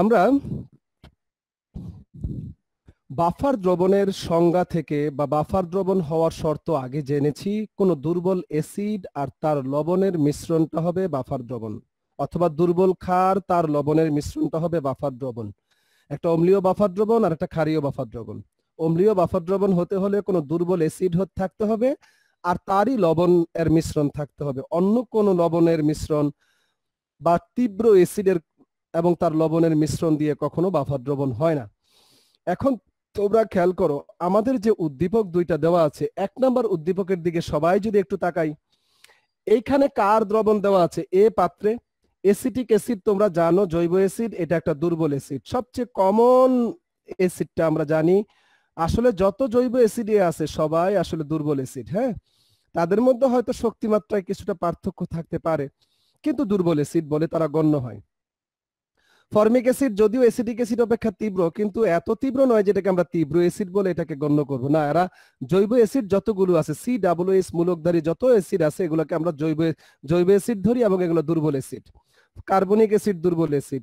আমরা বাফার দ্রবণের সংজ্ঞা থেকে বা বাফার দ্রবণ হওয়ার শর্ত আগে জেনেছি কোনো দুর্বল অ্যাসিড আর তার লবণের মিশ্রণটা হবে বাফার দ্রবণ অথবা দুর্বল ক্ষার তার লবণের মিশ্রণটা হবে বাফার দ্রবণ একটা অম্লীয় বাফার দ্রবণ আর একটা ক্ষারীয় বাফার দ্রবণ অম্লীয় বাফার দ্রবণ হতে হলে কোনো দুর্বল অ্যাসিড থাকতে হবে আর তারই লবণ এর মিশ্রণ থাকতে হবে অন্য কোনো লবণের মিশ্রণ বা তীব্র অ্যাসিডের এবং তার লবণের মিশ্রণ দিয়ে কখনো বাফার দ্রবণ হয় না এখন তোমরা খেয়াল করো আমাদের যে উদ্দীপক দুইটা দেওয়া আছে এক নম্বর উদ্দীপকের দিকে সবাই যদি একটু তাকাই এইখানে কার দ্রবণ দেওয়া আছে এ পাত্রে এসিটিক অ্যাসিড তোমরা জানো জৈব অ্যাসিড এটা একটা দুর্বল অ্যাসিড সবচেয়ে কমন অ্যাসিডটা আমরা জানি আসলে যত জৈব অ্যাসিডে আছে সবাই আসলে দুর্বল অ্যাসিড হ্যাঁ তাদের মধ্যে হয়তো শক্তিমাত্রায় কিছুটা পার্থক্য থাকতে পারে কিন্তু দুর্বল অ্যাসিড বলে তারা গণ্য হয় ফর্মিক অ্যাসিড যদিও অ্যাসিডিক অ্যাসিড অপেক্ষা তীব্র কিন্তু এত তীব্র নয় যেটাকে আমরা তীব্র অ্যাসিড বলে এটাকে গণ্য করব না এরা জৈব অ্যাসিড যতগুলো আছে সি ডাব্লিউ এস মূলকধারী যত অ্যাসিড আছে এগুলোকে আমরা জৈব জৈব অ্যাসিড ধরি এবং এগুলো দুর্বল অ্যাসিড কার্বনিক অ্যাসিড দুর্বল অ্যাসিড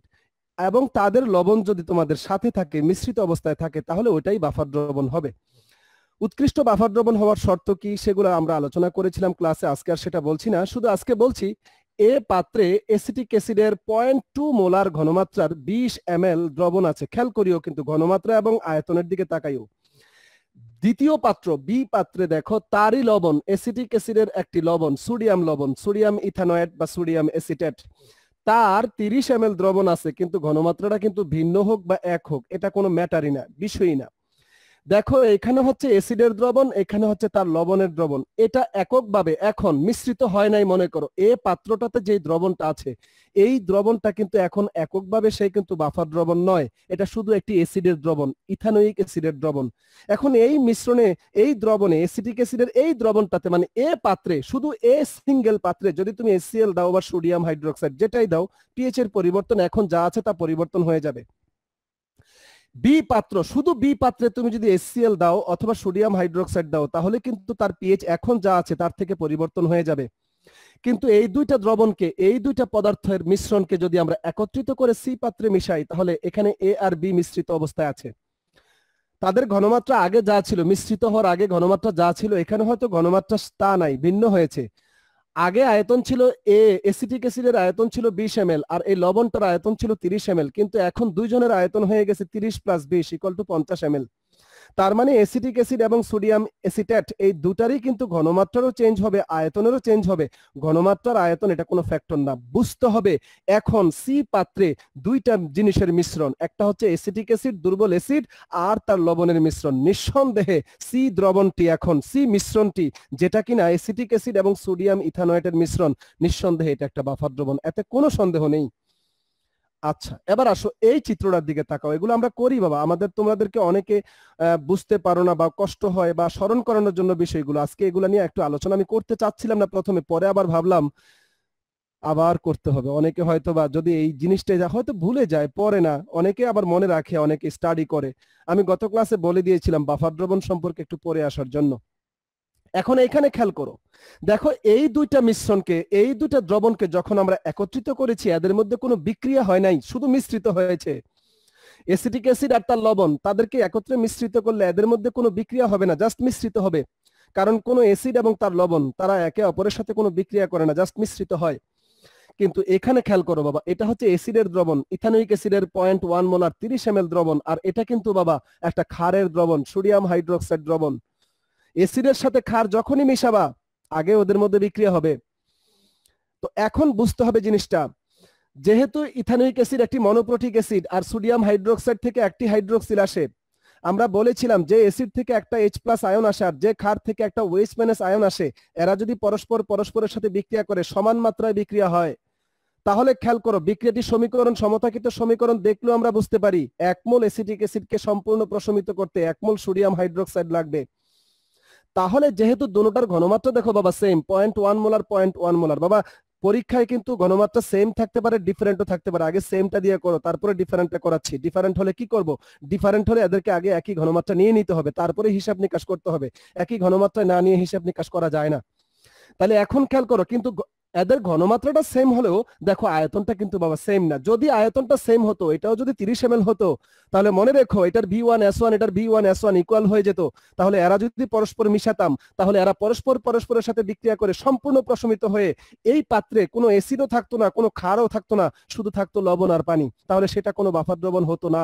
এবং তাদের লবণ যদি তোমাদের সাথে থাকে মিশ্রিত অবস্থায় থাকে তাহলে ওইটাই বাফার দ্রবণ হবে উৎকৃষ্ট বাফার দ্রবণ হওয়ার শর্ত কি সেগুলো আমরা আলোচনা করেছিলাম ক্লাসে আজকে আর সেটা বলছি না শুধু আজকে বলছি এ পাত্রে এসিটিক অ্যাসিডের পয়েন্ট টু মোলার ঘনমাত্রার বিশ এম দ্রবণ আছে খেয়াল করিও কিন্তু ঘনমাত্রা এবং আয়তনের দিকে তাকাইও দ্বিতীয় পাত্র বি পাত্রে দেখো তারই লবণ এসিটিক অ্যাসিডের একটি লবণ সোডিয়াম লবণ সোডিয়াম ইথানয়েট বা সোডিয়াম এসিটেট তার তিরিশ এম দ্রবণ আছে কিন্তু ঘনমাত্রাটা কিন্তু ভিন্ন হোক বা এক হোক এটা কোনো ম্যাটারই না বিষয়ই না দেখো এখানে হচ্ছে অ্যাসিডের দ্রবণ এখানে হচ্ছে তার লবণের দ্রবণ এটা এককভাবে এখন মিশ্রিত হয় নাই মনে করো এ পাত্রটাতে যে দ্রবণটা আছে এই দ্রবণটা কিন্তু এখন এককভাবে সে কিন্তু বাফার দ্রবণ নয় এটা শুধু একটি অ্যাসিডের দ্রবণ ইথানোয়িক অ্যাসিডের দ্রবণ এখন এই মিশ্রণে এই দ্রবণে অ্যাসিটিক অ্যাসিডের এই দ্রবণটাতে মানে এ পাত্রে শুধু এ সিঙ্গেল পাত্রে যদি তুমি এসিএল দাও বা সোডিয়াম হাইড্রোক্সাইড যেটাই দাও পিএইচ এর পরিবর্তন এখন যা আছে তা পরিবর্তন হয়ে যাবে বি পাত্র শুধু বি পাত্রে তুমি যদি এসসিএল দাও অথবা সোডিয়াম হাইড্রোক্সাইড দাও তাহলে কিন্তু তার পিএইচ এখন যা আছে তার থেকে পরিবর্তন হয়ে যাবে কিন্তু এই দুইটা দ্রবণকে এই দুইটা পদার্থের মিশ্রণকে যদি আমরা একত্রিত করে সি পাত্রে মিশাই তাহলে এখানে এ আর বি মিশ্রিত অবস্থায় আছে তাদের ঘনমাত্রা আগে যা ছিল মিশ্রিত হওয়ার আগে ঘনমাত্রা যা ছিল এখানে হয়তো ঘনমাত্রা তা নাই ভিন্ন হয়েছে আগে আয়তন ছিল এ এসিটিক অ্যাসিডের আয়তন ছিল বিশ এম আর এই লবণটার আয়তন ছিল তিরিশ এম কিন্তু এখন দুইজনের আয়তন হয়ে গেছে তিরিশ প্লাস বিশ ইকুয়াল টু পঞ্চাশ এম তার মানে এসিটিক অ্যাসিড এবং সোডিয়াম অ্যাসিটেট এই দুটারই কিন্তু ঘনমাত্রারও চেঞ্জ হবে আয়তনেরও চেঞ্জ হবে ঘনমাত্রার আয়তন এটা কোনো ফ্যাক্টর না বুঝতে হবে এখন সি পাত্রে দুইটা জিনিসের মিশ্রণ একটা হচ্ছে অ্যাসিটিক অ্যাসিড দুর্বল অ্যাসিড আর তার লবণের মিশ্রণ নিঃসন্দেহে সি দ্রবণটি এখন সি মিশ্রণটি যেটা কিনা অ্যাসিটিক অ্যাসিড এবং সোডিয়াম ইথানয়েটের মিশ্রণ নিঃসন্দেহে এটা একটা বাফার দ্রবণ এতে কোনো সন্দেহ নেই আচ্ছা এবার আসো এই চিত্রটার দিকে তাকাও এগুলো আমরা করি বাবা আমাদের তোমাদেরকে অনেকে বুঝতে পারো না বা কষ্ট হয় বা স্মরণ করানোর জন্য বিষয়গুলো আজকে এগুলো নিয়ে একটু আলোচনা আমি করতে চাচ্ছিলাম না প্রথমে পরে আবার ভাবলাম আবার করতে হবে অনেকে হয়তো বা যদি এই জিনিসটা হয়তো ভুলে যায় পরে না অনেকে আবার মনে রাখে অনেকে স্টাডি করে আমি গত ক্লাসে বলে দিয়েছিলাম বাফার দ্রবণ সম্পর্কে একটু পরে আসার জন্য এখন এখানে খেয়াল করো দেখো এই দুইটা মিশ্রণকে এই দুইটা দ্রবণকে যখন আমরা একত্রিত করেছি এদের মধ্যে কোনো বিক্রিয়া হয় নাই শুধু মিশ্রিত হয়েছে এসিটিক অ্যাসিড আর তার লবণ তাদেরকে একত্রে মিশ্রিত করলে এদের মধ্যে কোনো বিক্রিয়া হবে না জাস্ট মিশ্রিত হবে কারণ কোনো অ্যাসিড এবং তার লবণ তারা একে অপরের সাথে কোনো বিক্রিয়া করে না জাস্ট মিশ্রিত হয় কিন্তু এখানে খেয়াল করো বাবা এটা হচ্ছে এসিডের দ্রবণ ইথানোইক অ্যাসিডের পয়েন্ট ওয়ান মোলার তিরিশ এম দ্রবণ আর এটা কিন্তু বাবা একটা ক্ষারের দ্রবণ সোডিয়াম হাইড্রোক্সাইড দ্রবণ এসিডের সাথে খার যখনই মিশাবা আগে ওদের মধ্যে বিক্রিয়া হবে তো এখন বুঝতে হবে জিনিসটা যেহেতু ইথানোইক অ্যাসিড একটি মনোপ্রোটিক অ্যাসিড আর সোডিয়াম হাইড্রোক্সাইড থেকে একটি হাইড্রোক্সিল আসে আমরা বলেছিলাম যে অ্যাসিড থেকে একটা এইচ প্লাস আয়ন আসে আর যে খার থেকে একটা ওয়েস মাইনাস আয়ন আসে এরা যদি পরস্পর পরস্পরের সাথে বিক্রিয়া করে সমান মাত্রায় বিক্রিয়া হয় তাহলে খেয়াল করো বিক্রিয়াটি সমীকরণ সমতাকৃত সমীকরণ দেখলেও আমরা বুঝতে পারি একমোল অ্যাসিটিক অ্যাসিডকে সম্পূর্ণ প্রশমিত করতে একমোল সোডিয়াম হাইড্রোক্সাইড লাগবে তাহলে যেহেতু দুটার ঘনমাত্রা দেখো বাবা same point one molar point one molar বাবা পরীক্ষায় কিন্তু ঘনমাত্রা সেম থাকতে পারে ডিফারেন্টও থাকতে পারে আগে সেমটা দিয়ে করো তারপরে ডিফারেন্টটা করাচ্ছি ডিফারেন্ট হলে কি করব ডিফারেন্ট হলে এদেরকে আগে একই ঘনমাত্রা নিয়ে নিতে হবে তারপরে হিসাব নিকাশ করতে হবে একই ঘনমাত্রায় না নিয়ে হিসাব নিকাশ করা যায় না তাহলে এখন খেয়াল করো কিন্তু এদের ঘনমাত্রাটা সেম হলেও দেখো আয়তনটা কিন্তু বাবা সেম না যদি আয়তনটা সেম হতো এটাও যদি তিরিশ এম হতো তাহলে মনে রেখো এটার বি ওয়ান এস ওয়ান এটার B one S one equal হয়ে যেত তাহলে এরা যদি পরস্পর মিশাতাম তাহলে এরা পরস্পর পরস্পরের সাথে বিক্রিয়া করে সম্পূর্ণ প্রশমিত হয়ে এই পাত্রে কোনো এসিডও থাকতো না কোনো ক্ষারও থাকতো না শুধু থাকতো লবণ আর পানি তাহলে সেটা কোনো বাফার দ্রবণ হতো না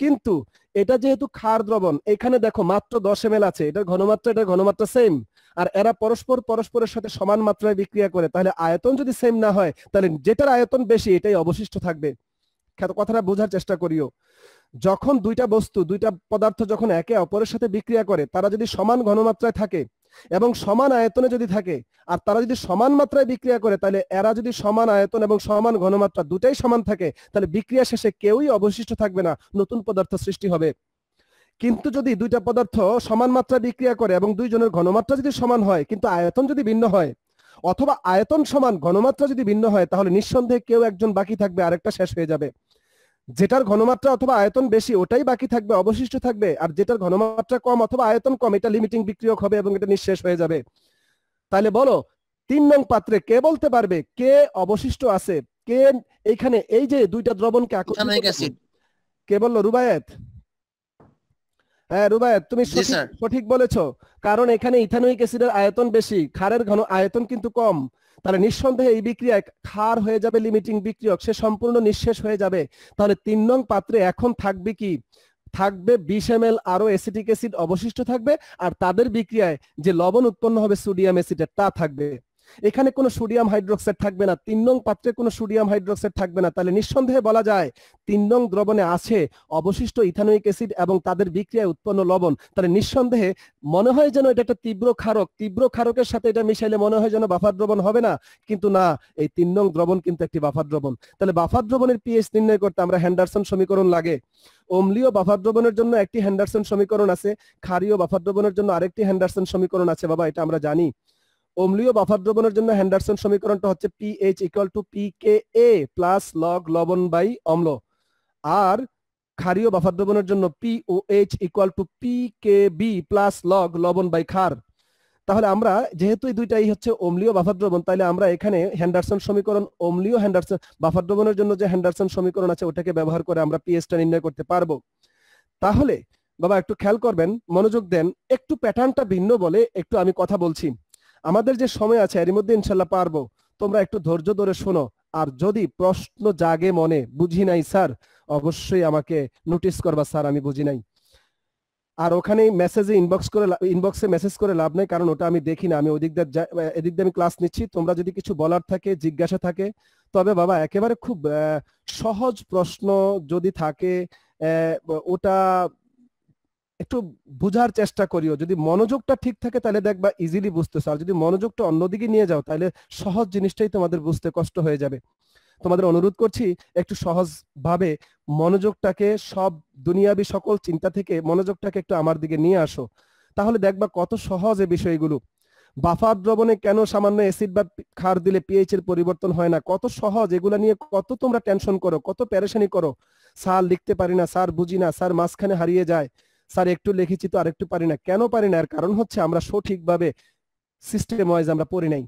কিন্তু এটা যেহেতু ক্ষার দ্রবণ এখানে দেখো মাত্র দশ এম আছে এটার ঘনমাত্রা এটার ঘনমাত্রা সেম আর এরা পরস্পর পরস্পরের সাথে সমান মাত্রায় বিক্রিয়া করে তাহলে আয়তন যদি সেম না হয় তাহলে যেটার আয়তন বেশি এটাই অবশিষ্ট থাকবে কথাটা বোঝার চেষ্টা করিও যখন দুইটা বস্তু দুইটা পদার্থ যখন একে অপরের সাথে বিক্রিয়া করে তারা যদি সমান ঘনমাত্রায় থাকে এবং সমান আয়তনে যদি থাকে আর তারা যদি সমান মাত্রায় বিক্রিয়া করে তাহলে এরা যদি সমান আয়তন এবং সমান ঘনমাত্রা দুটাই সমান থাকে তাহলে বিক্রিয়া শেষে কেউই অবশিষ্ট থাকবে না নতুন পদার্থ সৃষ্টি হবে কিন্তু যদি দুইটা পদার্থ সমান মাত্রা বিক্রিয়া করে এবং দুইজনের ঘনমাত্রা যদি সমান হয় কিন্তু আয়তন যদি ভিন্ন হয় অথবা আয়তন সমান ঘনমাত্রা যদি ভিন্ন হয় তাহলে নিঃসন্দেহে কেউ একজন বাকি থাকবে আরেকটা শেষ হয়ে যাবে যেটার ঘনমাত্রা অথবা আয়তন বেশি ওটাই বাকি থাকবে অবশিষ্ট থাকবে আর যেটার ঘনমাত্রা কম অথবা আয়তন কম এটা লিমিটিং বিক্রিয়ক হবে এবং এটা নিঃশেষ হয়ে যাবে তাহলে বলো তিন নং পাত্রে কে বলতে পারবে কে অবশিষ্ট আছে কে এইখানে এই যে দুইটা দ্রবণকে আকর্ষণ কে বললো রুবায়ত হ্যাঁ রুবায়ত তুমি সঠিক বলেছ কারণ এখানে ইথানোয়িক অ্যাসিডের আয়তন বেশি ক্ষারের ঘন আয়তন কিন্তু কম তাহলে নিঃসন্দেহে এই বিক্রিয়ায় ক্ষার হয়ে যাবে লিমিটিং বিক্রিয়ক সে সম্পূর্ণ নিঃশেষ হয়ে যাবে তাহলে তিন নং পাত্রে এখন থাকবে কি থাকবে বিশ এম এল আরো অ্যাসিটিক অ্যাসিড অবশিষ্ট থাকবে আর তাদের বিক্রিয়ায় যে লবণ উৎপন্ন হবে সোডিয়াম অ্যাসিডের তা থাকবে এখানে কোনো সোডিয়াম হাইড্রোক্সাইড থাকবে না তিন নং পাত্রে কোনো সোডিয়াম হাইড্রোক্সাইড থাকবে না তাহলে নিঃসন্দেহে বলা যায় তিন নং দ্রবণে আছে অবশিষ্ট ইথানোয়িক অ্যাসিড এবং তাদের বিক্রিয়ায় উৎপন্ন লবণ তাহলে নিঃসন্দেহে মনে হয় যেন এটা একটা তীব্র ক্ষারক তীব্র ক্ষারকের সাথে এটা মিশাইলে মনে হয় যেন বাফার দ্রবণ হবে না কিন্তু না এই তিন নং দ্রবণ কিন্তু একটি বাফার দ্রবণ তাহলে বাফার দ্রবণের পিএইচ নির্ণয় করতে আমরা হ্যান্ডারসন সমীকরণ লাগে অম্লীয় বাফার দ্রবণের জন্য একটি হ্যান্ডারসন সমীকরণ আছে ক্ষারীয় বাফার দ্রবণের জন্য আরেকটি হ্যান্ডারসন সমীকরণ আছে বাবা এটা আমরা জানি অম্লীয় বাফার দ্রবণের জন্য হ্যান্ডারসন সমীকরণটা হচ্ছে pH equal to p K A plus log লবণ বাই অম্ল আর ক্ষারীয় বাফার দ্রবণের জন্য p O H equal to p K b plus log লবণ বাই ক্ষার তাহলে আমরা যেহেতু এই দুইটাই হচ্ছে অম্লীয় বাফার দ্রবণ তাহলে আমরা এখানে হ্যান্ডারসন সমীকরণ অম্লীয় হ্যান্ডারসন বাফার দ্রবণের জন্য যে হ্যান্ডারসন সমীকরণ আছে ওটাকে ব্যবহার করে আমরা পিএইচটা নির্ণয় করতে পারবো তাহলে বাবা একটু খেয়াল করবেন মনোযোগ দেন একটু প্যাটার্নটা ভিন্ন বলে একটু আমি কথা বলছি আমাদের যে সময় আছে এর মধ্যে ইনশাল্লাহ পারবো তোমরা একটু ধৈর্য ধরে শোনো আর যদি প্রশ্ন জাগে মনে বুঝি নাই স্যার অবশ্যই আমাকে নোটিশ করবা স্যার আমি বুঝি নাই আর ওখানে মেসেজে ইনবক্স করে ইনবক্সে মেসেজ করে লাভ নেই কারণ ওটা আমি দেখি না আমি ওদিক দিয়ে এদিক দিয়ে আমি ক্লাস নিচ্ছি তোমরা যদি কিছু বলার থাকে জিজ্ঞাসা থাকে তবে বাবা একেবারে খুব সহজ প্রশ্ন যদি থাকে ওটা একটু বোঝার চেষ্টা করিও যদি মনোযোগটা ঠিক থাকে তাহলে দেখবা ইজিলি বুঝতেছো আর যদি মনোযোগটা অন্যদিকে নিয়ে যাও তাহলে সহজ জিনিসটাই তোমাদের বুঝতে কষ্ট হয়ে যাবে তোমাদের অনুরোধ করছি একটু সহজ ভাবে মনোযোগটাকে সব দুনিয়াবি সকল চিন্তা থেকে মনোযোগটাকে একটু আমার দিকে নিয়ে আসো তাহলে দেখবা কত সহজ এ বিষয়গুলো বাফার দ্রবণে কেন সামান্য অ্যাসিড বা খার দিলে পিএইচ এর পরিবর্তন হয় না কত সহজ এগুলা নিয়ে কত তোমরা টেনশন করো কত প্যারেশানি করো স্যার লিখতে পারি না স্যার বুঝি না স্যার মাঝখানে হারিয়ে যায় স্যার একটু লিখেছি তো একটু পারি না কেন পারি না এর কারণ হচ্ছে আমরা সঠিকভাবে সিস্টেম ওয়াইজ আমরা পড়ি নাই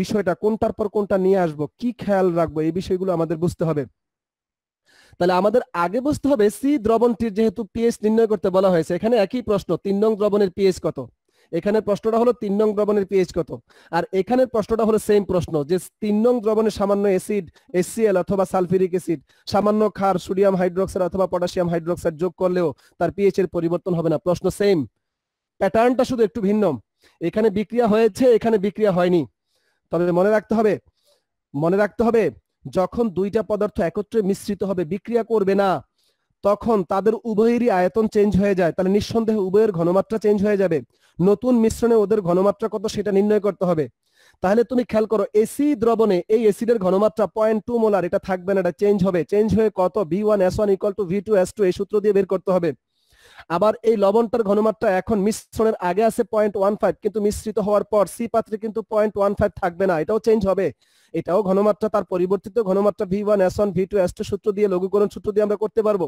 বিষয়টা কোনটার পর কোনটা নিয়ে আসব কি খেয়াল রাখবো এই বিষয়গুলো আমাদের বুঝতে হবে তাহলে আমাদের আগে বুঝতে হবে সি দ্রবণটির যেহেতু পিএইচ নির্ণয় করতে বলা হয়েছে এখানে একই প্রশ্ন তিন নং দ্রবণের পিএইচ কত এখানে প্রশ্নটা হলো তিন নং দ্রবণের পিএইচ কত আর এখানে প্রশ্নটা হলো সেম প্রশ্ন যে তিন নং দ্রবণের সামান্য অ্যাসিড এসিএল অথবা সালফিউরিক অ্যাসিড সামান্য ক্ষার সোডিয়াম হাইড্রোক্সাইড অথবা পটাশিয়াম হাইড্রোক্সাইড যোগ করলেও তার পিএইচ এর পরিবর্তন হবে না প্রশ্ন সেম প্যাটার্নটা শুধু একটু ভিন্ন এখানে বিক্রিয়া হয়েছে এখানে বিক্রিয়া হয়নি তবে মনে রাখতে হবে মনে রাখতে হবে যখন দুইটা পদার্থ একত্রে মিশ্রিত হবে বিক্রিয়া করবে না তখন তাদের উভয়েরই আয়তন চেঞ্জ হয়ে যায় তাহলে নিঃসন্দেহে উভয়ের ঘনমাত্রা চেঞ্জ হয়ে যাবে নতুন মিশ্রণে ওদের ঘনমাত্রা কত সেটা নির্ণয় করতে হবে তাহলে তুমি খেয়াল করো এসি দ্রবণে এই এসিডের ঘনমাত্রা পয়েন্ট টু মোলার এটা থাকবে না এটা চেঞ্জ হবে চেঞ্জ হয়ে কত B one S one equal to V two S two এই সূত্র দিয়ে বের করতে হবে আবার এই লবণটার ঘনমাত্রা এখন মিশ্রণের আগে আছে পয়েন্ট ওয়ান ফাইভ কিন্তু মিশ্রিত হওয়ার পর সি পাত্রে কিন্তু পয়েন্ট ওয়ান ফাইভ থাকবে না এটাও চেঞ্জ হবে এটাও ঘনমাত্রা তার পরিবর্তিত ঘনমাত্রা V one S one V two S two সূত্র দিয়ে লঘুকরণ সূত্র দিয়ে আমরা করতে পারবো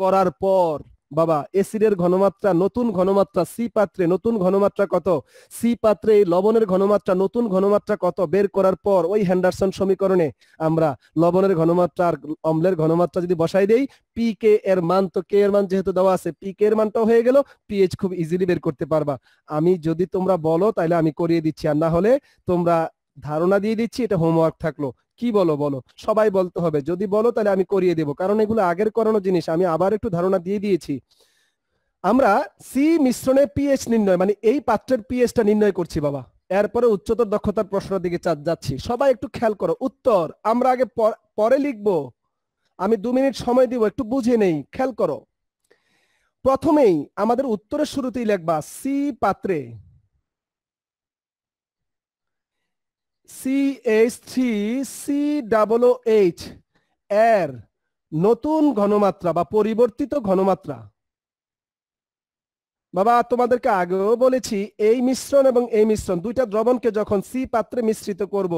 করার পর বাবা এসিডের ঘনমাত্রা নতুন ঘনমাত্রা সি পাত্রে নতুন ঘনমাত্রা কত সি পাত্রে এই লবণের ঘনমাত্রা নতুন ঘনমাত্রা কত বের করার পর ওই হ্যান্ডারসন সমীকরণে আমরা লবণের ঘনমাত্রা আর অম্লের ঘনমাত্রা যদি বসাই দেই পি কে এর মান তো কে এর মান যেহেতু দেওয়া আছে পি কে এর মানটাও হয়ে গেল পিএইচ খুব ইজিলি বের করতে পারবা আমি যদি তোমরা বলো তাহলে আমি করিয়ে দিচ্ছি আর না হলে তোমরা ধারণা দিয়ে দিচ্ছি এটা হোমওয়ার্ক থাকলো কি বলো বলো সবাই বলতে হবে যদি বলো তাহলে আমি করিয়ে দেব কারণ এগুলো আগের করানো জিনিস আমি আবার একটু ধারণা দিয়ে দিয়েছি আমরা সি মিশ্রণের পিএইচ নির্ণয় মানে এই পাত্রের পিএইচটা নির্ণয় করছি বাবা এরপরে উচ্চতর দক্ষতার প্রশ্নের দিকে যাচ্ছি সবাই একটু খেয়াল করো উত্তর আমরা আগে পরে লিখব আমি দু মিনিট সময় দিব একটু বুঝে নেই খেয়াল করো প্রথমেই আমাদের উত্তরের শুরুতেই লেখবা সি পাত্রে থ্রি সি এইচ এর নতুন ঘনমাত্রা বা পরিবর্তিত ঘনমাত্রা বাবা তোমাদেরকে আগেও বলেছি এই মিশ্রণ এবং এই মিশ্রণ দুইটা দ্রবণকে যখন সি পাত্রে মিশ্রিত করব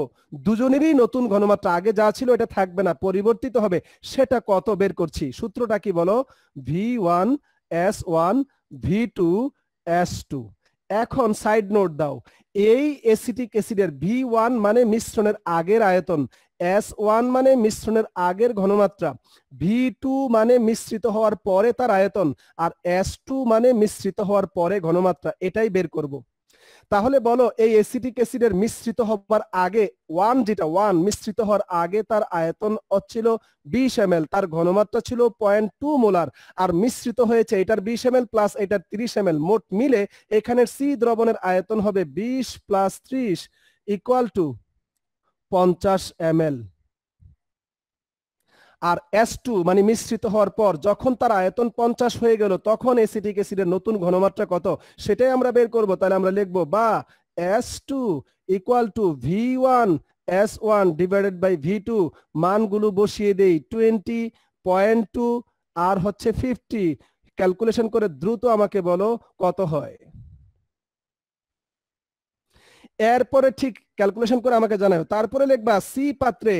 দুজনেরই নতুন ঘনমাত্রা আগে যা ছিল এটা থাকবে না পরিবর্তিত হবে সেটা কত বের করছি সূত্রটা কি বলো V one S one V two S two এখন সাইড নোট দাও এই এসিটিক অ্যাসিডের ভি ওয়ান মানে মিশ্রণের আগের আয়তন এস ওয়ান মানে মিশ্রণের আগের ঘনমাত্রা ভি টু মানে মিশ্রিত হওয়ার পরে তার আয়তন আর এস টু মানে মিশ্রিত হওয়ার পরে ঘনমাত্রা এটাই বের করবো তাহলে বলো এই এসিটিক অ্যাসিডের মিশ্রিত হবার আগে ওয়ান যেটা ওয়ান মিশ্রিত হওয়ার আগে তার আয়তন ছিল বিশ এম তার ঘনমাত্রা ছিল পয়েন্ট টু মোলার আর মিশ্রিত হয়েছে এটার বিশ এম প্লাস এটার তিরিশ এম মোট মিলে এখানের সি দ্রবণের আয়তন হবে বিশ প্লাস ত্রিশ ইকুয়াল টু পঞ্চাশ এম আর এস টু মানে মিশ্রিত হওয়ার পর যখন তার আয়তন পঞ্চাশ হয়ে গেল তখন এসিটিক অ্যাসিডের নতুন ঘনমাত্রা কত সেটাই আমরা বের করব তাহলে আমরা লিখবো বা S two equal to V one S one divided by V two মানগুলো বসিয়ে দেই টোয়েন্টি পয়েন্ট টু আর হচ্ছে ফিফটি ক্যালকুলেশন করে দ্রুত আমাকে বলো কত হয় এরপরে ঠিক ক্যালকুলেশন করে আমাকে জানাবে তারপরে লিখবা সি পাত্রে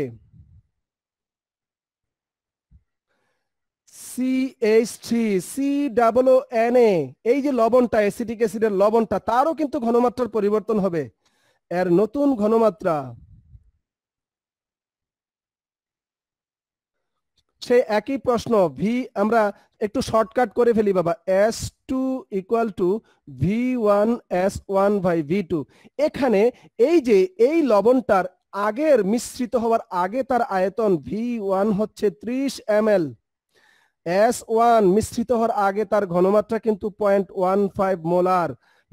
CH three C double N A এই যে লবণটা অ্যাসিটিক অ্যাসিডের লবণটা তারও কিন্তু ঘনমাত্রার পরিবর্তন হবে এর নতুন ঘনমাত্রা সেই একই প্রশ্ন ভি আমরা একটু শর্টকাট করে ফেলি বাবা S two equal to V one S one by V two এখানে এই যে এই লবণটার আগের মিশ্রিত হওয়ার আগে তার আয়তন ভি ওয়ান হচ্ছে ত্রিশ এম এল এস ওয়ান মিশ্রিত হওয়ার আগে তার ঘনমাত্রা কিন্তু পয়েন্ট ওয়ান ফাইভ মোলার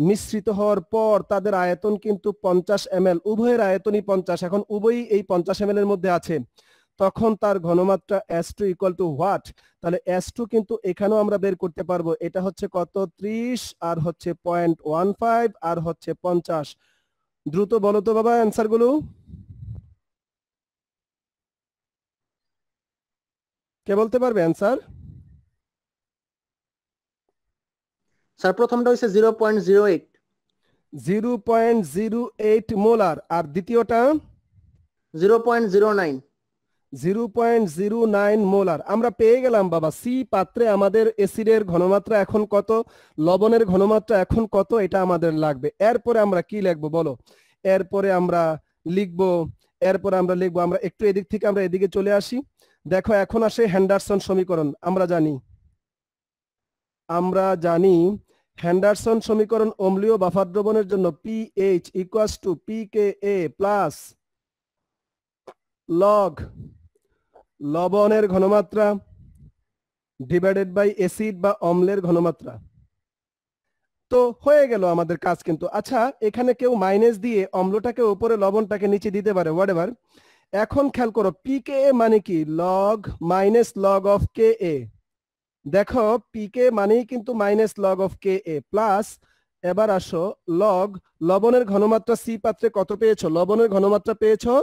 মিশ্রিত হওয়ার পর তাদের আয়তন কিন্তু পঞ্চাশ এম এল উভয়ের আয়তনই পঞ্চাশ এখন উভয়ই এই পঞ্চাশ এম এর মধ্যে আছে তখন তার ঘনমাত্রা S two equal to what তাহলে এস টু কিন্তু এখানেও আমরা বের করতে পারবো এটা হচ্ছে কত ত্রিশ আর হচ্ছে পয়েন্ট ওয়ান ফাইভ আর হচ্ছে পঞ্চাশ দ্রুত বলো তো বাবা অ্যান্সার গুলো কে বলতে পারবে অ্যান্সার স্যার প্রথমটা হচ্ছে zero point zero eight zero point zero eight molar আর দ্বিতীয়টা zero point zero nine zero point zero nine molar আমরা পেয়ে গেলাম বাবা সি পাত্রে আমাদের এসিডের ঘনমাত্রা এখন কত লবণের ঘনমাত্রা এখন কত এটা আমাদের লাগবে এরপরে আমরা কি লিখবো বলো এরপরে আমরা লিখব এরপরে আমরা লিখবো আমরা একটু এদিক থেকে আমরা এদিকে চলে আসি দেখো এখন আসে হ্যান্ডারসন সমীকরণ আমরা জানি আমরা জানি হ্যান্ডারসন সমীকরণ অম্লীয় বাফার দ্রবণের জন্য p H equals to p K A plus log লবণের ঘনমাত্রা ডিভাইডেড বাই অ্যাসিড বা অম্লের ঘনমাত্রা তো হয়ে গেল আমাদের কাজ কিন্তু আচ্ছা এখানে কেউ মাইনাস দিয়ে অম্লটাকে উপরে লবণটাকে নিচে দিতে পারে হোয়াট এখন খেয়াল করো পি কে এ মানে কি log minus log of K A দেখো পি কে মানেই কিন্তু minus log of K A plus এবার আসো লগ লবণের ঘনমাত্রা সি পাত্রে কত পেয়েছো লবণের ঘনমাত্রা পেয়েছো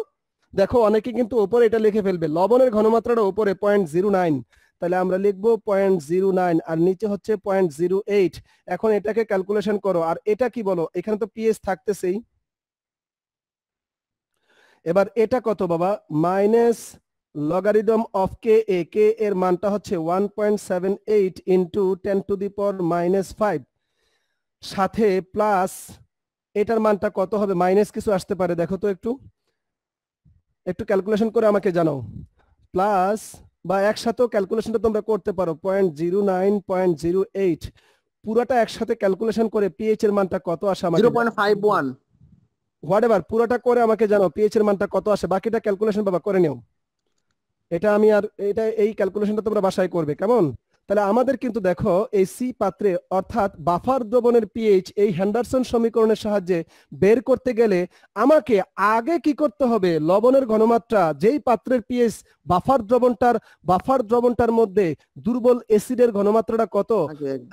দেখো অনেকে কিন্তু ওপরে এটা লিখে ফেলবে লবণের ঘনমাত্রাটা ওপরে পয়েন্ট জিরো নাইন তাহলে আমরা লিখব পয়েন্ট জিরো নাইন আর নিচে হচ্ছে পয়েন্ট জিরো এইট এখন এটাকে ক্যালকুলেশন করো আর এটা কি বলো এখানে তো পিএস থাকতেছেই এবার এটা কত বাবা minus logarithm of K A K এর মানটা হচ্ছে one point seven eight into ten to the power minus five সাথে প্লাস এটার মানটা কত হবে মাইনাস কিছু আসতে পারে দেখো তো একটু একটু ক্যালকুলেশন করে আমাকে জানাও প্লাস বা একসাথেও ক্যালকুলেশনটা তোমরা করতে পারো point zero nine point zero eight পুরোটা একসাথে ক্যালকুলেশন করে পিএইচ এর মানটা কত আসে আমাকে zero point five one whatever পুরোটা করে আমাকে জানাও পিএইচ এর মানটা কত আসে বাকিটা ক্যালকুলেশন বাবা করে নিও এটা আমি আর এটা এই ক্যালকুলেশনটা তোমরা বাসায় করবে কেমন তাহলে আমাদের কিন্তু দেখো এই সি পাত্রে অর্থাৎ বাফার দ্রবণের পিএইচ এই হ্যান্ডারসন সমীকরণের সাহায্যে বের করতে গেলে আমাকে আগে কি করতে হবে লবণের ঘনমাত্রা যেই পাত্রের পিএইচ বাফার দ্রবণটার বাফার দ্রবণটার মধ্যে দুর্বল অ্যাসিডের ঘনমাত্রাটা কত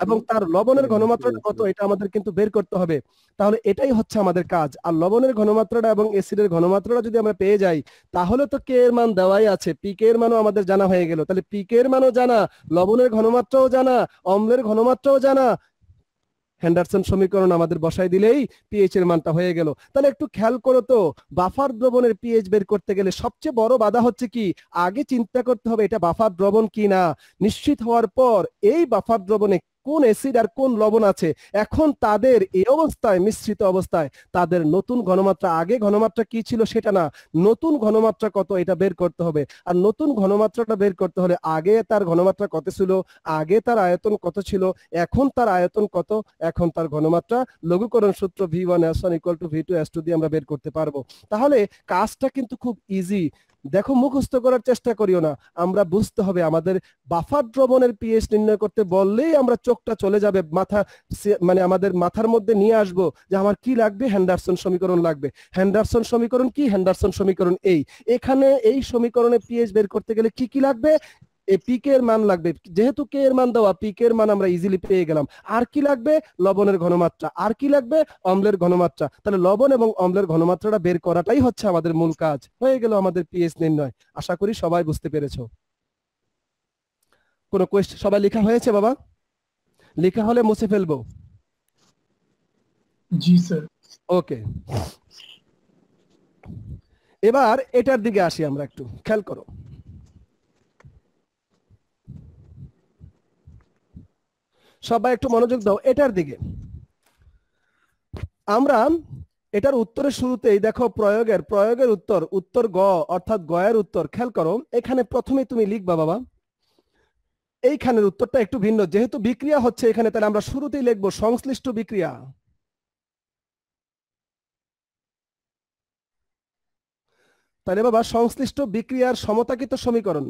এবং তার লবণের ঘনমাত্রাটা কত এটা আমাদের কিন্তু বের করতে হবে তাহলে এটাই হচ্ছে আমাদের কাজ আর লবণের ঘনমাত্রাটা এবং অ্যাসিডের ঘনমাত্রাটা যদি আমরা পেয়ে যাই তাহলে তো কে এর মান দেওয়াই আছে পিকে এর মানও আমাদের জানা হয়ে গেল তাহলে পিকে এর মানও জানা লবণের ঘন ঘনমাত্রাও জানা অম্লের ঘনমাত্রাও জানা হ্যান্ডারসন সমীকরণ আমাদের বসায় দিলেই পিএইচ এর মানটা হয়ে গেল তাহলে একটু খেয়াল করো তো বাফার দ্রবণের পিএইচ বের করতে গেলে সবচেয়ে বড় বাধা হচ্ছে কি আগে চিন্তা করতে হবে এটা বাফার দ্রবণ কি না নিশ্চিত হওয়ার পর এই বাফার দ্রবণে কোন অ্যাসিড আর কোন লবণ আছে এখন তাদের এই অবস্থায় মিশ্রিত অবস্থায় তাদের নতুন ঘনমাত্রা আগে ঘনমাত্রা কি ছিল সেটা না নতুন ঘনমাত্রা কত এটা বের করতে হবে আর নতুন ঘনমাত্রাটা বের করতে হলে আগে তার ঘনমাত্রা কত ছিল আগে তার আয়তন কত ছিল এখন তার আয়তন কত এখন তার ঘনমাত্রা লঘুকরণ সূত্র V one S one equal to V two S two দিয়ে আমরা বের করতে পারবো তাহলে কাজটা কিন্তু খুব ইজি দেখো মুখস্থ করার চেষ্টা করিও না আমরা বুঝতে হবে আমাদের বাফার দ্রবণের পিএইচ নির্ণয় করতে বললেই আমরা চোখটা চলে যাবে মাথা মানে আমাদের মাথার মধ্যে নিয়ে আসবো যে আমার কি লাগবে হ্যান্ডারসন সমীকরণ লাগবে হ্যান্ডারসন সমীকরণ কি হ্যান্ডারসন সমীকরণ এই এখানে এই সমীকরণে পিএইচ বের করতে গেলে কি কি লাগবে এই এর মান লাগবে যেহেতু কে এর মান দেওয়া এর মান আমরা ইজিলি পেয়ে গেলাম আর কি লাগবে লবণের ঘনমাত্রা আর কি লাগবে অম্লের ঘনমাত্রা তাহলে লবণ এবং অম্লের ঘনমাত্রাটা বের করাটাই হচ্ছে আমাদের মূল কাজ হয়ে গেল আমাদের নির্ণয় আশা করি সবাই বুঝতে কোনো কোয়েশ্চেন সবাই লেখা হয়েছে বাবা লেখা হলে মুছে ফেলবো জি স্যার ওকে এবার এটার দিকে আসি আমরা একটু খেয়াল করো সবাই একটু মনোযোগ দাও এটার দিকে আমরা এটার উত্তরের শুরুতেই দেখো প্রয়োগের প্রয়োগের উত্তর উত্তর গ অর্থাৎ গয়ের উত্তর খেয়াল করো এখানে প্রথমে তুমি লিখবা বাবা এইখানের উত্তরটা একটু ভিন্ন যেহেতু বিক্রিয়া হচ্ছে এখানে তাহলে আমরা শুরুতেই লিখবো সংশ্লিষ্ট বিক্রিয়া তাহলে বাবা সংশ্লিষ্ট বিক্রিয়ার সমতাকিত সমীকরণ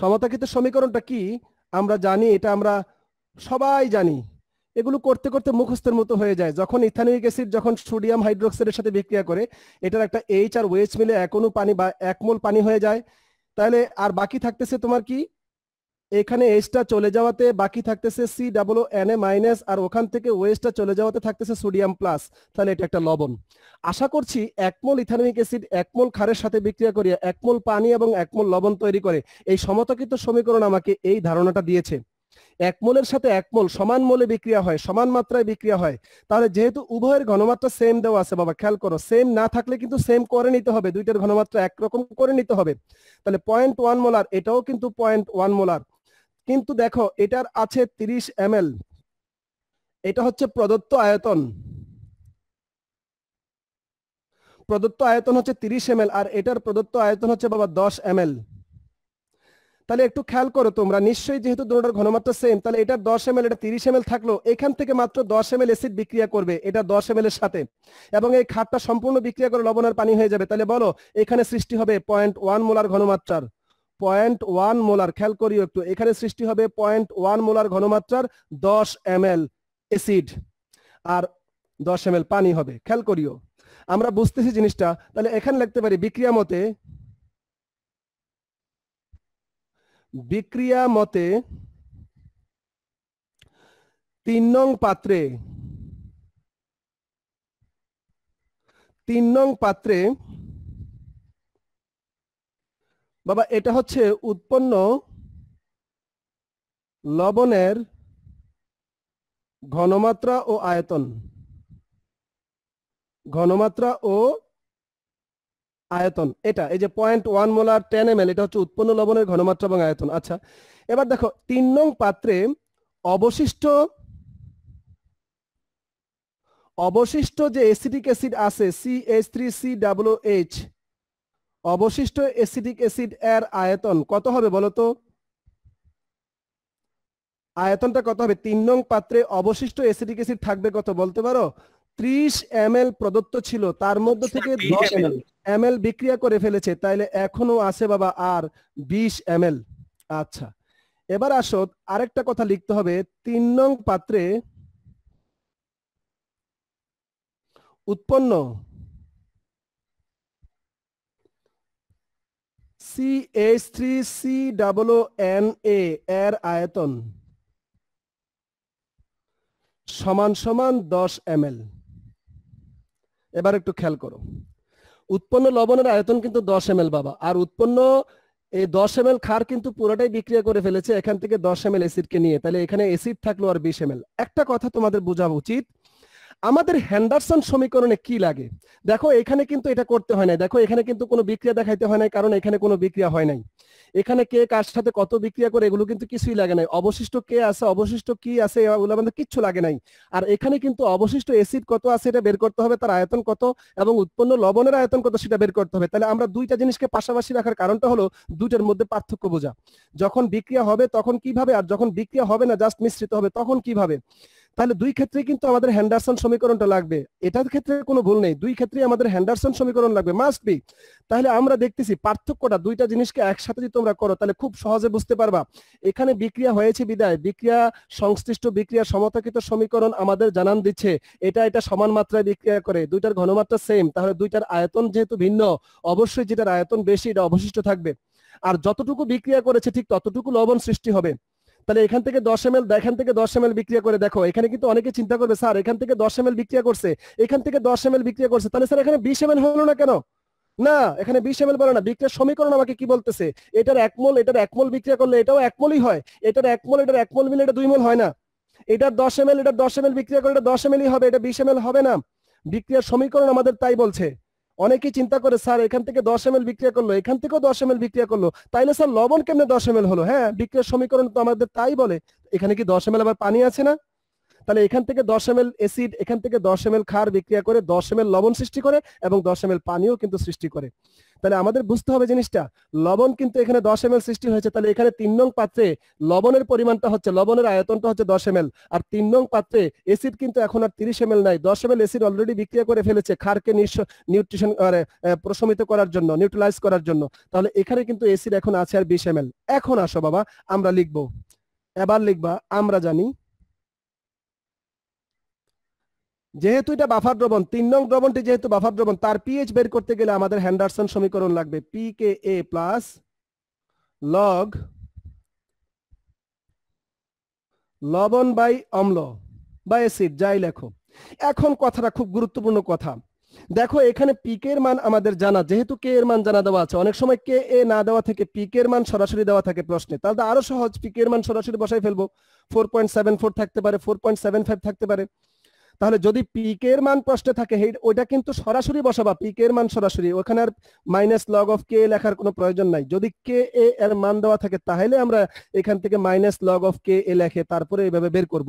সমতাকৃত সমীকরণটা কি আমরা জানি এটা আমরা সবাই জানি এগুলো করতে করতে মুখস্থের মতো হয়ে যায় যখন ইথানিক অ্যাসিড যখন সোডিয়াম হাইড্রোক্সাইডের সাথে বিক্রিয়া করে এটার একটা এইচ আর ওয়েচ মিলে এক অনু পানি বা এক মোল পানি হয়ে যায় তাহলে আর বাকি থাকতেছে তোমার কি এখানে এইচটা চলে যাওয়াতে বাকি থাকতেছে C double N A minus আর ওখান থেকে ওয়েস্টটা চলে যাওয়াতে থাকতেছে সোডিয়াম প্লাস তাহলে এটা একটা লবণ আশা করছি একমল ইথানমিক অ্যাসিড একমল ক্ষারের সাথে বিক্রিয়া করিয়া একমল পানি এবং একমল লবণ তৈরি করে এই সমতকিত সমীকরণ আমাকে এই ধারণাটা দিয়েছে একমলের সাথে একমল সমান মোলে বিক্রিয়া হয় সমান মাত্রায় বিক্রিয়া হয় তাহলে যেহেতু উভয়ের ঘনমাত্রা সেম দেওয়া আছে বাবা খেয়াল করো সেম না থাকলে কিন্তু সেম করে নিতে হবে দুইটার ঘনমাত্রা একরকম করে নিতে হবে তাহলে পয়েন্ট ওয়ান মোলার এটাও কিন্তু পয়েন্ট ওয়ান মোলার কিন্তু দেখো এটার আছে তিরিশ এম এটা হচ্ছে প্রদত্ত আয়তন প্রদত্ত আয়তন হচ্ছে তিরিশ এম আর এটার প্রদত্ত আয়তন হচ্ছে বাবা দশ এম তাহলে একটু খেয়াল করো তোমরা নিশ্চয়ই যেহেতু দুটার ঘনমাত্রা সেম তাহলে এটার দশ এম এটা তিরিশ এম থাকলো এখান থেকে মাত্র দশ এম এসিড বিক্রিয়া করবে এটা দশ এম এর সাথে এবং এই খাটটা সম্পূর্ণ বিক্রিয়া করে লবণের পানি হয়ে যাবে তাহলে বলো এখানে সৃষ্টি হবে পয়েন্ট ওয়ান মোলার ঘনমাত্রার পয়েন্ট ওয়ান মোলার খেয়াল করিও একটু এখানে সৃষ্টি হবে পয়েন্ট ওয়ান মোলার ঘনমাত্রার দশ এম এল এসিড আর দশ এম পানি হবে খেয়াল করিও আমরা বুঝতেছি জিনিসটা তাহলে এখানে লিখতে পারি বিক্রিয়া মতে বিক্রিয়া মতে তিন নং পাত্রে তিন নং পাত্রে বাবা এটা হচ্ছে উৎপন্ন লবণের ঘনমাত্রা ও আয়তন ঘনমাত্রা ও আয়তন এটা এই যে point one molar ten M এটা হচ্ছে উৎপন্ন লবণের ঘনমাত্রা এবং আয়তন আচ্ছা এবার দেখো তিন নং পাত্রে অবশিষ্ট অবশিষ্ট যে এসিডিক অ্যাসিড আছে C H three C W H অবশিষ্ট অ্যাসিডিক অ্যাসিড এর আয়তন কত হবে বলতো আয়তনটা কত হবে তিন নং পাত্রে অবশিষ্ট অ্যাসিডিক অ্যাসিড থাকবে কত বলতে পারো ত্রিশ এম প্রদত্ত ছিল তার মধ্যে থেকে দশ এম এল বিক্রিয়া করে ফেলেছে তাইলে এখনো আছে বাবা আর বিশ এম আচ্ছা এবার আসো আরেকটা কথা লিখতে হবে তিন নং পাত্রে উৎপন্ন C H three C W N A এর আয়তন সমান সমান দশ এম এবার একটু খেয়াল করো উৎপন্ন লবণের আয়তন কিন্তু দশ এম বাবা আর উৎপন্ন এই দশ এম খার কিন্তু পুরোটাই বিক্রিয়া করে ফেলেছে এখান থেকে দশ এম এল অ্যাসিডকে নিয়ে তাহলে এখানে এসিড থাকলো আর বিশ এম একটা কথা তোমাদের বোঝা উচিত আমাদের হ্যান্ডারসন সমীকরণে কি লাগে দেখো এখানে কিন্তু এটা করতে হয় না দেখো এখানে কিন্তু কোনো বিক্রিয়া দেখাইতে হয় না কারণ এখানে কোনো বিক্রিয়া হয় নাই এখানে কে কার সাথে কত বিক্রিয়া করে এগুলো কিন্তু কিছুই লাগে নাই অবশিষ্ট কে আছে অবশিষ্ট কি আছে এগুলো আমাদের কিচ্ছু লাগে নাই আর এখানে কিন্তু অবশিষ্ট অ্যাসিড কত আছে এটা বের করতে হবে তার আয়তন কত এবং উৎপন্ন লবণের আয়তন কত সেটা বের করতে হবে তাহলে আমরা দুইটা জিনিসকে পাশাপাশি রাখার কারণটা হলো দুইটার মধ্যে পার্থক্য বোঝা যখন বিক্রিয়া হবে তখন কিভাবে আর যখন বিক্রিয়া হবে না জাস্ট মিশ্রিত হবে তখন কিভাবে তাহলে দুই ক্ষেত্রে কিন্তু আমাদের হ্যান্ডারসন সমীকরণটা লাগবে এটার ক্ষেত্রে কোনো ভুল নেই দুই ক্ষেত্রে আমাদের হ্যান্ডারসন সমীকরণ লাগবে মাস্ট বি তাহলে আমরা দেখতেছি পার্থক্যটা দুইটা জিনিসকে একসাথে যদি তোমরা করো তাহলে খুব সহজে বুঝতে পারবা এখানে বিক্রিয়া হয়েছে বিদায় বিক্রিয়া সংশ্লিষ্ট বিক্রিয়া সমতাকৃত সমীকরণ আমাদের জানান দিচ্ছে এটা এটা সমান মাত্রায় বিক্রিয়া করে দুইটার ঘনমাত্রা সেম তাহলে দুইটার আয়তন যেহেতু ভিন্ন অবশ্যই যেটার আয়তন বেশি এটা অবশিষ্ট থাকবে আর যতটুকু বিক্রিয়া করেছে ঠিক ততটুকু লবণ সৃষ্টি হবে তাহলে এখান থেকে দশ এম এল এখান থেকে দশ এম এল বিক্রিয়া করে দেখো এখানে কিন্তু অনেকে চিন্তা করবে স্যার এখান থেকে দশ এম এল বিক্রিয়া করছে এখান থেকে দশ এম এল বিক্রিয়া করছে তাহলে স্যার এখানে বিশ এম এল হলো না কেন না এখানে বিশ এম এল বলে না বিক্রিয়ার সমীকরণ আমাকে কি বলতেছে এটার একমল এটার একমল বিক্রিয়া করলে এটাও একমলই হয় এটার একমল এটার একমল মিলে এটা দুই মল হয় না এটার দশ এম এল এটার দশ এম এল বিক্রিয়া করলে এটা দশ এম এলই হবে এটা বিশ এম এল হবে না বিক্রিয়ার সমীকরণ আমাদের তাই বলছে অনেকেই চিন্তা করে স্যার এখান থেকে দশ এম বিক্রিয়া করলো এখান থেকেও দশ এম বিক্রিয়া করলো তাইলে স্যার লবণ কেমনে দশ এম হলো হ্যাঁ বিক্রিয়ার সমীকরণ তো আমাদের তাই বলে এখানে কি দশ এম আবার পানি আছে না তাহলে এখান থেকে দশ এম এসিড এখান থেকে দশ এম খার বিক্রিয়া করে দশ এম লবণ সৃষ্টি করে এবং দশ এম পানিও কিন্তু সৃষ্টি করে তাহলে আমাদের বুঝতে হবে জিনিসটা লবণ কিন্তু এখানে দশ এম সৃষ্টি হয়েছে তাহলে এখানে তিন নং পাত্রে লবণের পরিমাণটা হচ্ছে লবণের আয়তনটা হচ্ছে দশ এম আর তিন নং পাত্রে এসিড কিন্তু এখন আর তিরিশ এম নাই দশ এম এসিড অলরেডি বিক্রিয়া করে ফেলেছে খারকে নিঃস নিউট্রিশন প্রশমিত করার জন্য নিউট্রালাইজ করার জন্য তাহলে এখানে কিন্তু এসিড এখন আছে আর বিশ এম এখন আসো বাবা আমরা লিখবো এবার লিখবা আমরা জানি যেহেতু এটা বাফার দ্রবণ তিন নং দ্রবণটি যেহেতু বাফার দ্রবণ তার পিএইচ বের করতে গেলে আমাদের হ্যান্ডারসন সমীকরণ লাগবে পি কে এ প্লাস লগ লবণ বাই অম্ল বা অ্যাসিড যাই লেখো এখন কথাটা খুব গুরুত্বপূর্ণ কথা দেখো এখানে পিকে এর মান আমাদের জানা যেহেতু কে এর মান জানা দেওয়া আছে অনেক সময় কে এ না দেওয়া থেকে পিকে এর মান সরাসরি দেওয়া থাকে প্রশ্নে তাহলে আরো সহজ পিকে এর মান সরাসরি বসাই ফেলবো ফোর পয়েন্ট সেভেন ফোর থাকতে পারে ফোর পয়েন্ট সেভেন ফাইভ থাকতে পারে তাহলে যদি পিকে এর মান প্রশ্নে থাকে ওইটা কিন্তু সরাসরি বসাবা পিকে এর মান সরাসরি ওখানে আর মাইনাস লগ অফ কে লেখার কোনো প্রয়োজন নাই যদি কে এ এর মান দেওয়া থাকে তাহলে আমরা এখান থেকে minus log of K A লেখে তারপরে এইভাবে বের করব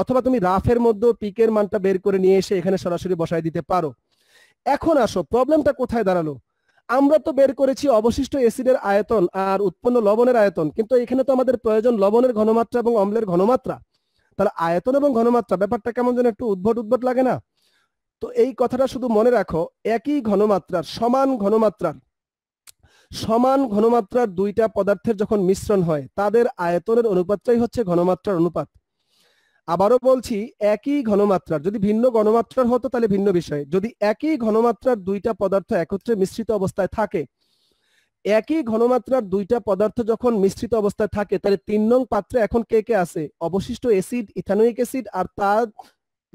অথবা তুমি রাফের মধ্যে পিকের মানটা বের করে নিয়ে এসে এখানে সরাসরি বসাই দিতে পারো এখন আসো প্রবলেমটা কোথায় দাঁড়ালো আমরা তো বের করেছি অবশিষ্ট এসিডের আয়তন আর উৎপন্ন লবণের আয়তন কিন্তু এখানে তো আমাদের প্রয়োজন লবণের ঘনমাত্রা এবং অম্লের ঘনমাত্রা তাহলে আয়তন এবং ঘনমাত্রা ব্যাপারটা কেমন যেন একটু উদ্ভট উদ্ভট লাগে না তো এই কথাটা শুধু মনে রাখো একই ঘনমাত্রার সমান ঘনমাত্রার সমান ঘনমাত্রার দুইটা পদার্থের যখন মিশ্রণ হয় তাদের আয়তনের অনুপাতটাই হচ্ছে ঘনমাত্রার অনুপাত আবারও বলছি একই ঘনমাত্রার যদি ভিন্ন ঘনমাত্রার হতো তাহলে ভিন্ন বিষয় যদি একই ঘনমাত্রার দুইটা পদার্থ একত্রে মিশ্রিত অবস্থায় থাকে একই ঘনমাত্রার দুইটা পদার্থ যখন মিশ্রিত অবস্থায় থাকে তাহলে তিন নং পাত্রে এখন কে কে আছে অবশিষ্ট অ্যাসিড ইথানোয়িক অ্যাসিড আর তার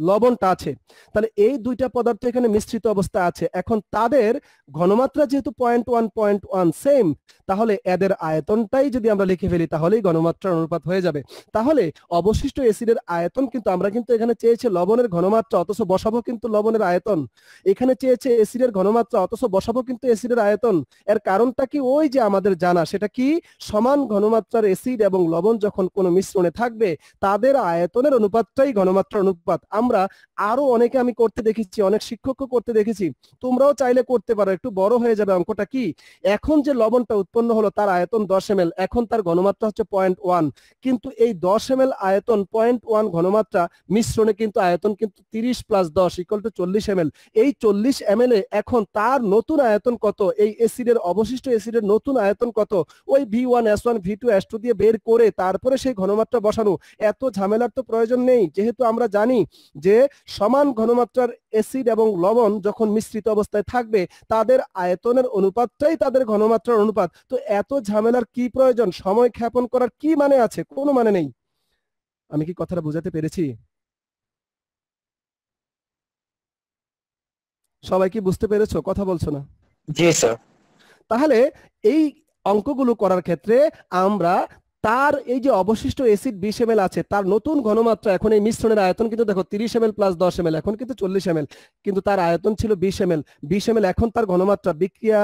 লবণটা আছে তাহলে এই দুইটা পদার্থ এখানে মিশ্রিত অবস্থা আছে এখন তাদের ঘনমাত্রা যেহেতু point one point one same তাহলে এদের আয়তনটাই যদি আমরা লিখে ফেলি তাহলেই ঘনমাত্রার অনুপাত হয়ে যাবে তাহলে অবশিষ্ট এসিডের আয়তন কিন্তু আমরা কিন্তু এখানে চেয়েছি লবণের ঘনমাত্রা অথচ বসাবো কিন্তু লবণের আয়তন এখানে চেয়েছে এসিডের ঘনমাত্রা অথচ বসাবো কিন্তু এসিডের আয়তন এর কারণটা কি ওই যে আমাদের জানা সেটা কি সমান ঘনমাত্রার এসিড এবং লবণ যখন কোনো মিশ্রণে থাকবে তাদের আয়তনের অনুপাতটাই ঘনমাত্রার অনুপাত তোমরা আরো অনেকে আমি করতে দেখেছি অনেক শিক্ষককে করতে দেখেছি তোমরাও চাইলে করতে পারো একটু বড় হয়ে যাবে অঙ্কটা কি এখন যে লবণটা উৎপন্ন হলো তার আয়তন দশ এম এখন তার ঘনমাত্রা হচ্ছে পয়েন্ট ওয়ান কিন্তু এই দশ এম আয়তন পয়েন্ট ওয়ান ঘনমাত্রা মিশ্রণে কিন্তু আয়তন কিন্তু তিরিশ প্লাস দশ ইকুয়াল টু চল্লিশ এম এই চল্লিশ এম এখন তার নতুন আয়তন কত এই এসিডের অবশিষ্ট এসিডের নতুন আয়তন কত ওই V one S one V two S two দিয়ে বের করে তারপরে সেই ঘনমাত্রা বসানো এত ঝামেলার তো প্রয়োজন নেই যেহেতু আমরা জানি যে সমান ঘনমাত্রার অ্যাসিড এবং লবণ যখন মিশ্রিত অবস্থায় থাকবে তাদের আয়তনের অনুপাতটাই তাদের ঘনমাত্রার অনুপাত তো এত ঝামেলার কি প্রয়োজন সময় ক্ষেপণ করার কি মানে আছে কোনো মানে নেই আমি কি কথাটা বোঝাতে পেরেছি সবাই কি বুঝতে পেরেছো কথা বলছো না জি তাহলে এই অঙ্কগুলো করার ক্ষেত্রে আমরা তার এই যে অবশিষ্ট এসিড বিশ এম আছে তার নতুন ঘনমাত্রা এখন এই মিশ্রণের আয়তন কিন্তু দেখো তিরিশ এম প্লাস দশ এম এখন কিন্তু চল্লিশ এম কিন্তু তার আয়তন ছিল বিশ এম এল বিশ এম এখন তার ঘনমাত্রা বিক্রিয়া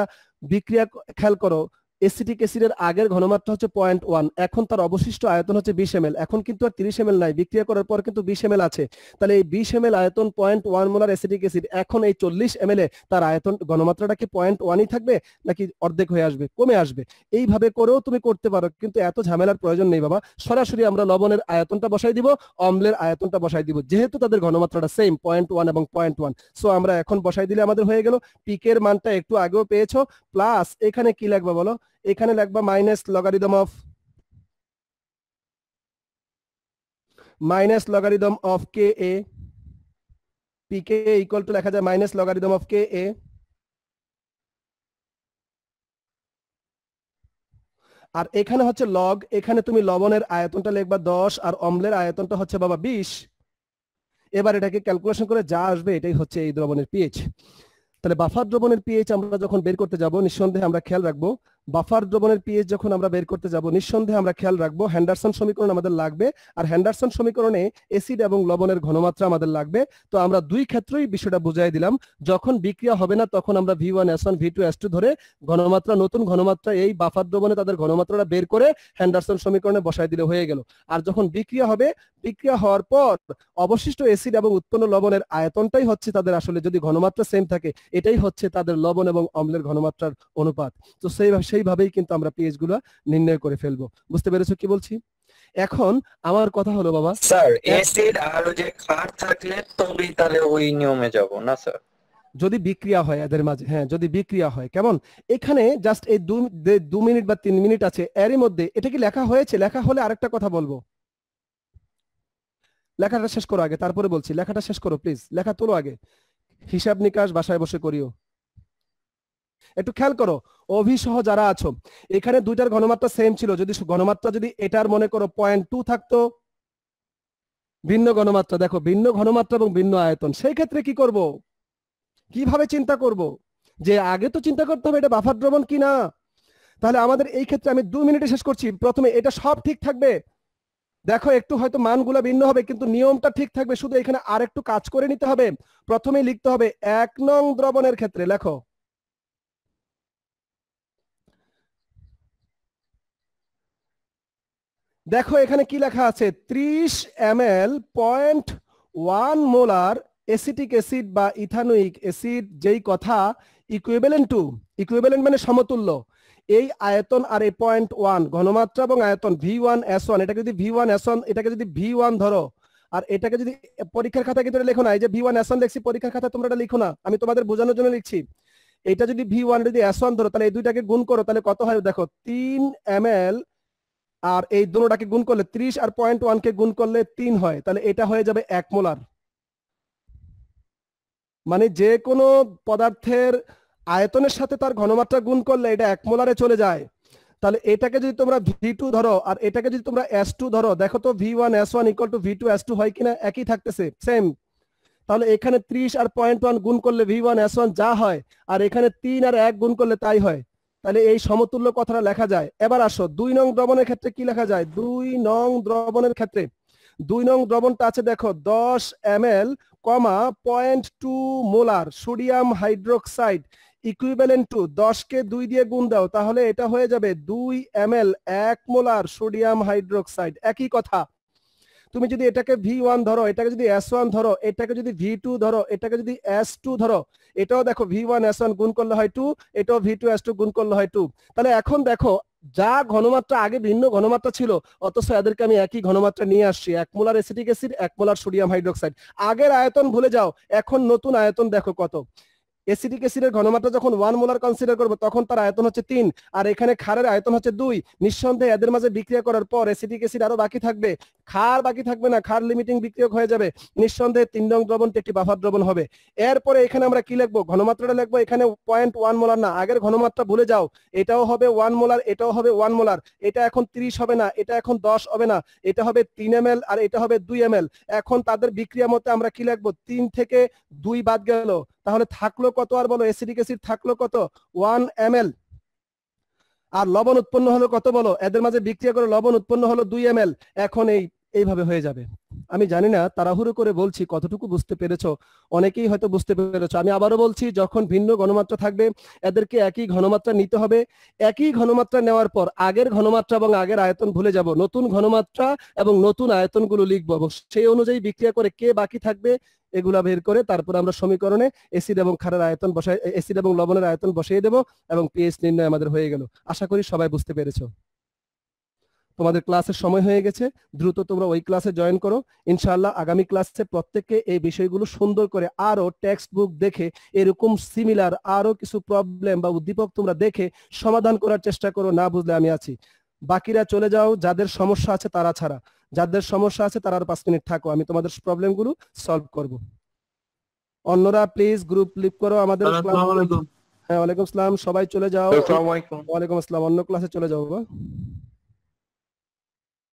বিক্রিয়া খেয়াল করো এসিটিক অ্যাসিডের আগের ঘনমাত্রা হচ্ছে পয়েন্ট ওয়ান এখন তার অবশিষ্ট আয়তন হচ্ছে বিশ এম এখন কিন্তু আর তিরিশ এম নাই বিক্রিয়া করার পর কিন্তু বিশ এম আছে তাহলে এই বিশ এম আয়তন point one molar acetic acid এখন এই চল্লিশ এম তার আয়তন ঘনমাত্রাটা কি পয়েন্ট ওয়ানই থাকবে নাকি অর্ধেক হয়ে আসবে কমে আসবে এইভাবে করেও তুমি করতে পারো কিন্তু এত ঝামেলার প্রয়োজন নেই বাবা সরাসরি আমরা লবণের আয়তনটা বসাই দিব অম্লের আয়তনটা বসাই দিব যেহেতু তাদের ঘনমাত্রাটা সেম পয়েন্ট ওয়ান এবং পয়েন্ট ওয়ান সো আমরা এখন বসাই দিলে আমাদের হয়ে গেল পিকের মানটা একটু আগেও পেয়েছো প্লাস এখানে কি লাগবে বলো এখানে লাগবা minus logarithm of minus logarithm of K A p K equal to লেখা যায় minus logarithm of K A আর এখানে হচ্ছে লগ এখানে তুমি লবণের আয়তনটা লিখবা দশ আর অম্লের আয়তনটা হচ্ছে বাবা বিশ এবার এটাকে ক্যালকুলেশন করে যা আসবে এটাই হচ্ছে এই দ্রবণের পিএইচ তাহলে বাফার দ্রবণের পিএইচ আমরা যখন বের করতে যাব নিঃসন্দেহে আমরা খেয়াল রাখবো বাফার দ্রবণের পিএইচ যখন আমরা বের করতে যাব নিঃসন্দেহে আমরা খেয়াল রাখবো হ্যান্ডারসন সমীকরণ আমাদের লাগবে আর হ্যান্ডারসন সমীকরণে অ্যাসিড এবং লবণের ঘনমাত্রা আমাদের লাগবে তো আমরা দুই ক্ষেত্রেই বিষয়টা বুঝাই দিলাম যখন বিক্রিয়া হবে না তখন আমরা V one S one V two S two ধরে ঘনমাত্রা নতুন ঘনমাত্রা এই বাফার দ্রবণে তাদের ঘনমাত্রাটা বের করে হ্যান্ডারসন সমীকরণে বসাই দিলে হয়ে গেল আর যখন বিক্রিয়া হবে বিক্রিয়া হওয়ার পর অবশিষ্ট অ্যাসিড এবং উৎপন্ন লবণের আয়তনটাই হচ্ছে তাদের আসলে যদি ঘনমাত্রা সেম থাকে এটাই হচ্ছে তাদের লবণ এবং অম্লের ঘনমাত্রার অনুপাত তো সেইভাবে সেইভাবেই কিন্তু আমরা গুলো নির্ণয় করে ফেলবো বুঝতে পেরেছো কি বলছি এখন আমার কথা হলো বাবা স্যার অ্যাসিড আর যে ক্ষার থাকলে তবেই তাহলে ওই নিয়মে যাব না স্যার যদি বিক্রিয়া হয় এদের মাঝে হ্যাঁ যদি বিক্রিয়া হয় কেমন এখানে জাস্ট এই দু মিনিট বা তিন মিনিট আছে এরই মধ্যে এটা কি লেখা হয়েছে লেখা হলে আরেকটা কথা বলবো লেখাটা শেষ করো আগে তারপরে বলছি লেখাটা শেষ করো প্লিজ লেখা তোলো আগে হিসাব নিকাশ বাসায় বসে করিও একটু খেয়াল করো অভিসহ যারা আছো এখানে দুইটার ঘনমাত্রা সেম ছিল যদি ঘনমাত্রা যদি এটার মনে করো পয়েন্ট টু থাকতো ভিন্ন ঘনমাত্রা দেখো ভিন্ন ঘনমাত্রা এবং ভিন্ন আয়তন সেই ক্ষেত্রে কি করব কিভাবে চিন্তা করব যে আগে তো চিন্তা করতে হবে এটা বাফার দ্রবণ কি না তাহলে আমাদের এই ক্ষেত্রে আমি দু মিনিটে শেষ করছি প্রথমে এটা সব ঠিক থাকবে দেখো একটু হয়তো মানগুলো ভিন্ন হবে কিন্তু নিয়মটা ঠিক থাকবে শুধু এখানে আর একটু কাজ করে নিতে হবে প্রথমে লিখতে হবে এক নং দ্রবণের ক্ষেত্রে লেখো দেখো এখানে কি লেখা আছে ত্রিশ M L point one molar acetic acid বা ইথানুইক অ্যাসিড যেই কথা ইকুইভ্যালেন্ট টু ইকুয়েবেলেন্ট মানে সমতুল্য এই আয়তন আর এই পয়েন্ট ওয়ান ঘনমাত্রা এবং আয়তন ভি ওয়ান এস ওয়ান এটাকে যদি ভি ওয়ান এস ওয়ান এটাকে যদি ভি ওয়ান ধরো আর এটাকে যদি পরীক্ষার খাতা কিন্তু লেখো না এই যে ভি ওয়ান এস ওয়ান লিখছি পরীক্ষার খাতা তোমরা এটা লিখো না আমি তোমাদের বোঝানোর জন্য লিখছি এটা যদি ভি ওয়ান যদি এস ওয়ান ধরো তাহলে এই দুইটাকে গুণ করো তাহলে কত হয় দেখো তিন এম এল আর এই দুটাকে গুণ করলে ত্রিশ আর পয়েন্ট ওয়ানকে গুণ করলে তিন হয় তাহলে এটা হয়ে যাবে এক মোলার মানে যে কোনো পদার্থের আয়তনের সাথে তার ঘনমাত্রা গুণ করলে এটা এক মোলারে চলে যায় তাহলে এটাকে যদি তোমরা ভি টু ধরো আর এটাকে যদি তোমরা এস টু ধরো দেখো তো V one S one equal to V two S two হয় কিনা একই থাকতেছে সেম তাহলে এখানে ত্রিশ আর পয়েন্ট ওয়ান গুণ করলে ভি ওয়ান এস ওয়ান যা হয় আর এখানে তিন আর এক গুণ করলে তাই হয় তাহলে এই সমতুল্য কথাটা লেখা যায় এবার আসো দুই নং দ্রবণের ক্ষেত্রে কি লেখা যায় দুই নং দ্রবণের ক্ষেত্রে দুই নং দ্রবণটা আছে দেখো দশ এম এল কমা point two molar sodium hydroxide equivalent to দশকে দুই দিয়ে গুণ দাও তাহলে এটা হয়ে যাবে দুই এম এল এক মোলার সোডিয়াম হাইড্রোক্সাইড একই কথা তুমি যদি এটাকে ভি ওয়ান ধরো এটাকে যদি এস ওয়ান ধরো এটাকে যদি ভি টু ধরো এটাকে যদি এস টু ধরো এটাও দেখো ভি ওয়ান এস ওয়ান গুণ করলে হয় টু এটাও ভি টু এস টু গুণ করলে হয় টু তাহলে এখন দেখো যা ঘনমাত্রা আগে ভিন্ন ঘনমাত্রা ছিল অথচ এদেরকে আমি একই ঘনমাত্রা নিয়ে আসছি এক মোলার এসিটিক অ্যাসিড এক মোলার সোডিয়াম হাইড্রোক্সাইড আগের আয়তন ভুলে যাও এখন নতুন আয়তন দেখো কত এসিটিক অ্যাসিডের ঘনমাত্রা যখন ওয়ান মোলার কনসিডার করবো তখন তার আয়তন হচ্ছে তিন আর এখানে খারের আয়তন হচ্ছে দুই নিঃসন্দেহে এদের মাঝে বিক্রিয়া করার পর এসিটিক অ্যাসিড আরো বাকি থাকবে খার বাকি থাকবে না খার লিমিটিং বিক্রিয়ক হয়ে যাবে নিঃসন্দেহে তিন রং দ্রবণটি একটি বাফার দ্রবণ হবে এরপরে এখানে আমরা কি লিখবো ঘনমাত্রাটা লিখবো এখানে পয়েন্ট ওয়ান মোলার না আগের ঘনমাত্রা ভুলে যাও এটাও হবে ওয়ান মোলার এটাও হবে ওয়ান মোলার এটা এখন ৩০ হবে না এটা এখন দশ হবে না এটা হবে তিন এম আর এটা হবে দুই এম এখন তাদের বিক্রিয়া মতে আমরা কি লিখবো তিন থেকে দুই বাদ গেল তাহলে থাকলো কত আর বলো এসিডিক অ্যাসিড থাকলো কত ওয়ান এম আর লবণ উৎপন্ন হলো কত বলো এদের মাঝে বিক্রিয়া করে লবণ উৎপন্ন হলো দুই এম এখন এই এইভাবে হয়ে যাবে আমি জানি না তাড়াহুড়ো করে বলছি কতটুকু বুঝতে পেরেছো অনেকেই হয়তো বুঝতে পেরেছো আমি আবারও বলছি যখন ভিন্ন ঘনমাত্রা থাকবে এদেরকে একই ঘনমাত্রা নিতে হবে একই ঘনমাত্রা নেওয়ার পর আগের ঘনমাত্রা এবং আগের আয়তন ভুলে যাব নতুন ঘনমাত্রা এবং নতুন আয়তনগুলো লিখবো এবং সেই অনুযায়ী বিক্রিয়া করে কে বাকি থাকবে এগুলা বের করে তারপর আমরা সমীকরণে এসিড এবং খারের আয়তন বসাই এসিড এবং লবণের আয়তন বসিয়ে দেব এবং পিএইচ নির্ণয় আমাদের হয়ে গেল আশা করি সবাই বুঝতে পেরেছো তোমাদের ক্লাসের সময় হয়ে গেছে দ্রুত তোমরা ওই ক্লাসে জয়েন করো ইনশাল্লাহ আগামী ক্লাসে প্রত্যেককে এই বিষয়গুলো সুন্দর করে আরো টেক্সট বুক দেখে এরকম সিমিলার আরো কিছু প্রবলেম বা উদ্দীপক তোমরা দেখে সমাধান করার চেষ্টা করো না বুঝলে আমি আছি বাকিরা চলে যাও যাদের সমস্যা আছে তারা ছাড়া যাদের সমস্যা আছে তারা আর পাঁচ মিনিট থাকো আমি তোমাদের প্রবলেমগুলো সলভ করব অন্যরা প্লিজ গ্রুপ লিভ করো আমাদের হ্যাঁ ওয়ালাইকুম আসসালাম সবাই চলে যাও ওয়ালাইকুম আসসালাম অন্য ক্লাসে চলে যাও বাবা